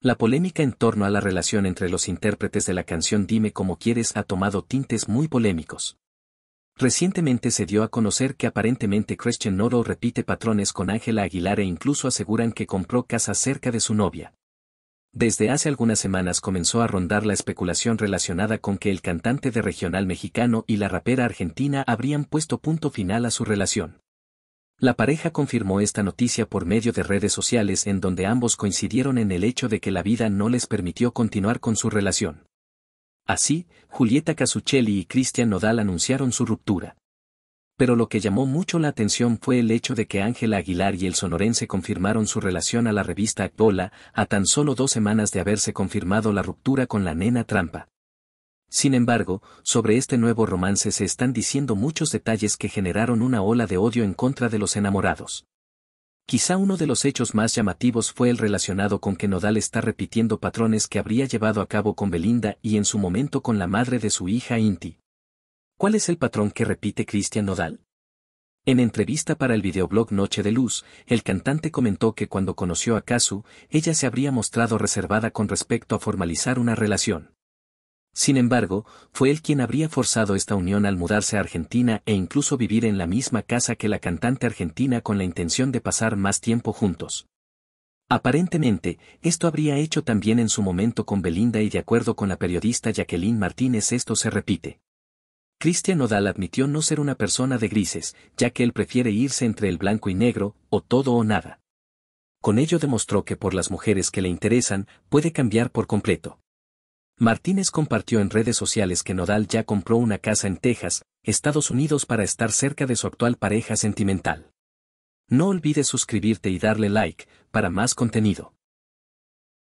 La polémica en torno a la relación entre los intérpretes de la canción Dime como quieres ha tomado tintes muy polémicos. Recientemente se dio a conocer que aparentemente Christian Noro repite patrones con Ángela Aguilar e incluso aseguran que compró casa cerca de su novia. Desde hace algunas semanas comenzó a rondar la especulación relacionada con que el cantante de regional mexicano y la rapera argentina habrían puesto punto final a su relación. La pareja confirmó esta noticia por medio de redes sociales en donde ambos coincidieron en el hecho de que la vida no les permitió continuar con su relación. Así, Julieta Casuccelli y Cristian Nodal anunciaron su ruptura. Pero lo que llamó mucho la atención fue el hecho de que Ángela Aguilar y el sonorense confirmaron su relación a la revista Actola a tan solo dos semanas de haberse confirmado la ruptura con la nena trampa. Sin embargo, sobre este nuevo romance se están diciendo muchos detalles que generaron una ola de odio en contra de los enamorados. Quizá uno de los hechos más llamativos fue el relacionado con que Nodal está repitiendo patrones que habría llevado a cabo con Belinda y en su momento con la madre de su hija Inti. ¿Cuál es el patrón que repite Cristian Nodal? En entrevista para el videoblog Noche de Luz, el cantante comentó que cuando conoció a Casu, ella se habría mostrado reservada con respecto a formalizar una relación. Sin embargo, fue él quien habría forzado esta unión al mudarse a Argentina e incluso vivir en la misma casa que la cantante argentina con la intención de pasar más tiempo juntos. Aparentemente, esto habría hecho también en su momento con Belinda y de acuerdo con la periodista Jacqueline Martínez esto se repite. Cristian Odal admitió no ser una persona de grises, ya que él prefiere irse entre el blanco y negro, o todo o nada. Con ello demostró que por las mujeres que le interesan, puede cambiar por completo. Martínez compartió en redes sociales que Nodal ya compró una casa en Texas, Estados Unidos para estar cerca de su actual pareja sentimental. No olvides suscribirte y darle like para más contenido.